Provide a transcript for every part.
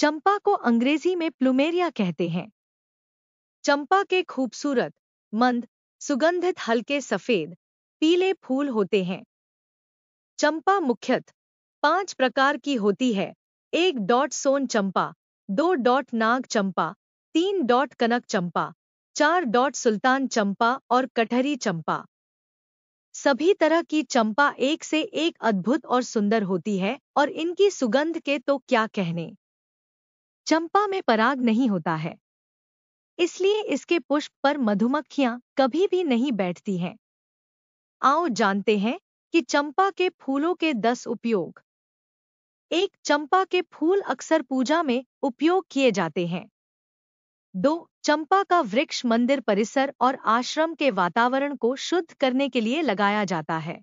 चंपा को अंग्रेजी में प्लुमेरिया कहते हैं चंपा के खूबसूरत मंद सुगंधित हल्के सफेद पीले फूल होते हैं चंपा मुख्यत पांच प्रकार की होती है एक डॉट सोन चंपा दो डॉट नाग चंपा तीन डॉट कनक चंपा चार डॉट सुल्तान चंपा और कटहरी चंपा सभी तरह की चंपा एक से एक अद्भुत और सुंदर होती है और इनकी सुगंध के तो क्या कहने चंपा में पराग नहीं होता है इसलिए इसके पुष्प पर मधुमक्खियां कभी भी नहीं बैठती हैं आओ जानते हैं कि चंपा के फूलों के दस उपयोग एक चंपा के फूल अक्सर पूजा में उपयोग किए जाते हैं दो चंपा का वृक्ष मंदिर परिसर और आश्रम के वातावरण को शुद्ध करने के लिए लगाया जाता है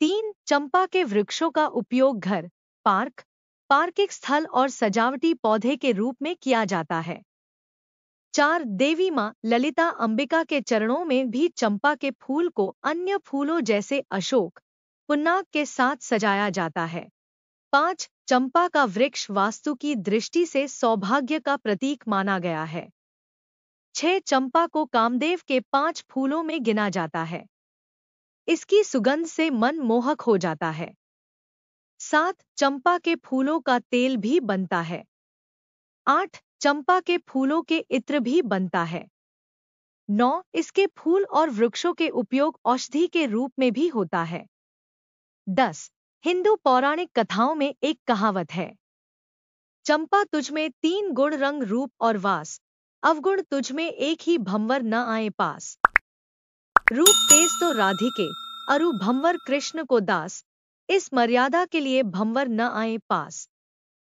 तीन चंपा के वृक्षों का उपयोग घर पार्क पार्किक स्थल और सजावटी पौधे के रूप में किया जाता है चार देवी माँ ललिता अंबिका के चरणों में भी चंपा के फूल को अन्य फूलों जैसे अशोक पुन्नाक के साथ सजाया जाता है पांच चंपा का वृक्ष वास्तु की दृष्टि से सौभाग्य का प्रतीक माना गया है छह चंपा को कामदेव के पांच फूलों में गिना जाता है इसकी सुगंध से मन मोहक हो जाता है सात चंपा के फूलों का तेल भी बनता है आठ चंपा के फूलों के इत्र भी बनता है नौ इसके फूल और वृक्षों के उपयोग औषधि के रूप में भी होता है दस हिंदू पौराणिक कथाओं में एक कहावत है चंपा तुझ में तीन गुण रंग रूप और वास अवगुण तुझ में एक ही भंवर न आए पास रूप तेज तो राधिके अरु भंवर कृष्ण को दास इस मर्यादा के लिए भंवर न आए पास